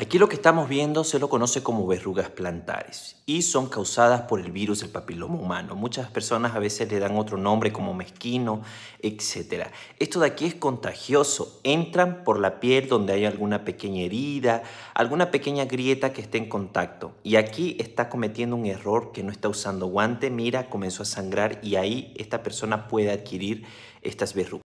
Aquí lo que estamos viendo se lo conoce como verrugas plantares y son causadas por el virus del papiloma humano. Muchas personas a veces le dan otro nombre como mezquino, etc. Esto de aquí es contagioso. Entran por la piel donde hay alguna pequeña herida, alguna pequeña grieta que esté en contacto. Y aquí está cometiendo un error que no está usando guante. Mira, comenzó a sangrar y ahí esta persona puede adquirir estas verrugas.